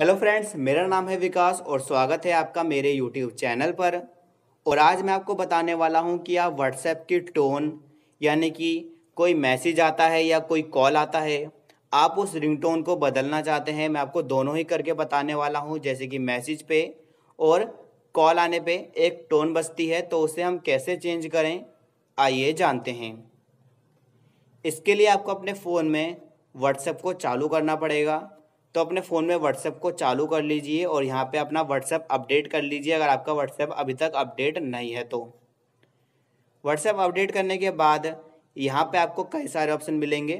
hello friends मेरा नाम है विकास और स्वागत है आपका मेरे यूट्यूब चैनल पर और आज मैं आपको बताने वाला हूं कि आप व्हाट्सएप की टोन यानी कि कोई मैसेज आता है या कोई कॉल आता है आप उस रिंगटोन को बदलना चाहते हैं मैं आपको दोनों ही करके बताने वाला हूं जैसे कि मैसेज पे और कॉल आने पे एक टोन बजती है तो उसे हम कैसे चेंज करें आइए जानते हैं इसके लिए आपको अपने फ़ोन में व्हाट्सएप को चालू करना पड़ेगा तो अपने फ़ोन में व्हाट्सएप को चालू कर लीजिए और यहाँ पे अपना व्हाट्सएप अपडेट कर लीजिए अगर आपका व्हाट्सएप अभी तक अपडेट नहीं है तो व्हाट्सएप अपडेट करने के बाद यहाँ पे आपको कई सारे ऑप्शन मिलेंगे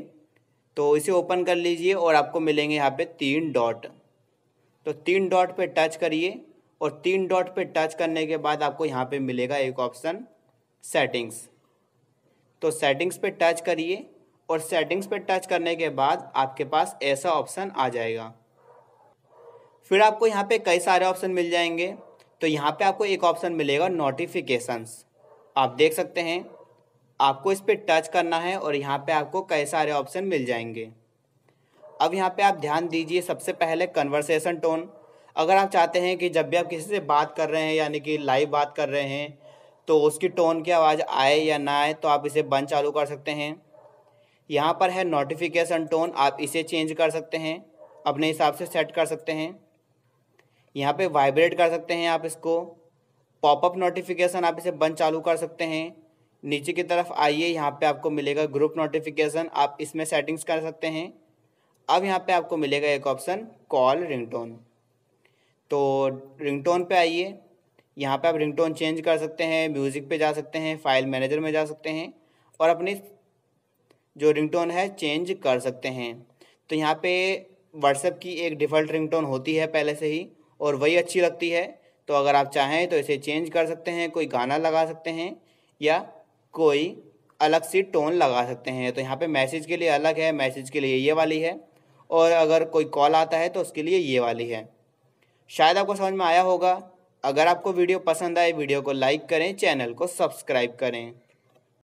तो इसे ओपन कर लीजिए और आपको मिलेंगे यहाँ पे तीन डॉट तो तीन डॉट पे टच करिए और तीन डॉट पर टच करने के बाद आपको यहाँ पर मिलेगा एक ऑप्शन सेटिंग्स तो सेटिंग्स पर टच करिए और सेटिंग्स पर टच करने के बाद आपके पास ऐसा ऑप्शन आ जाएगा फिर आपको यहाँ पे कई सारे ऑप्शन मिल जाएंगे तो यहाँ पे आपको एक ऑप्शन मिलेगा नोटिफिकेशंस आप देख सकते हैं आपको इस पर टच करना है और यहाँ पे आपको कई सारे ऑप्शन मिल जाएंगे अब यहाँ पे आप ध्यान दीजिए सबसे पहले कन्वर्सेशन टोन अगर आप चाहते हैं कि जब भी आप किसी से बात कर रहे हैं यानी कि लाइव बात कर रहे हैं तो उसकी टोन की आवाज़ आए या ना आए तो आप इसे बंद चालू कर सकते हैं यहाँ पर है नोटिफिकेशन टोन आप इसे चेंज कर सकते हैं अपने हिसाब से सेट कर सकते हैं यहाँ पे वाइब्रेट कर सकते हैं आप इसको पॉपअप नोटिफिकेशन आप इसे बंद चालू कर सकते हैं नीचे की तरफ आइए यहाँ पे आपको मिलेगा ग्रुप नोटिफिकेशन आप इसमें सेटिंग्स कर सकते हैं अब यहाँ पे आपको मिलेगा एक ऑप्शन कॉल रिंगटोन तो रिंगटोन पे आइए यहाँ पे आप रिंगटोन चेंज कर सकते हैं म्यूज़िक पे जा सकते हैं फाइल मैनेजर में जा सकते हैं और अपनी जो रिंगटोन है चेंज कर सकते हैं तो यहाँ पे व्हाट्सएप की एक डिफ़ॉल्ट रिंगटोन होती है पहले से ही और वही अच्छी लगती है तो अगर आप चाहें तो इसे चेंज कर सकते हैं कोई गाना लगा सकते हैं या कोई अलग सी टोन लगा सकते हैं तो यहाँ पे मैसेज के लिए अलग है मैसेज के लिए ये वाली है और अगर कोई कॉल आता है तो उसके लिए ये वाली है शायद आपको समझ में आया होगा अगर आपको वीडियो पसंद आए वीडियो को लाइक करें चैनल को सब्सक्राइब करें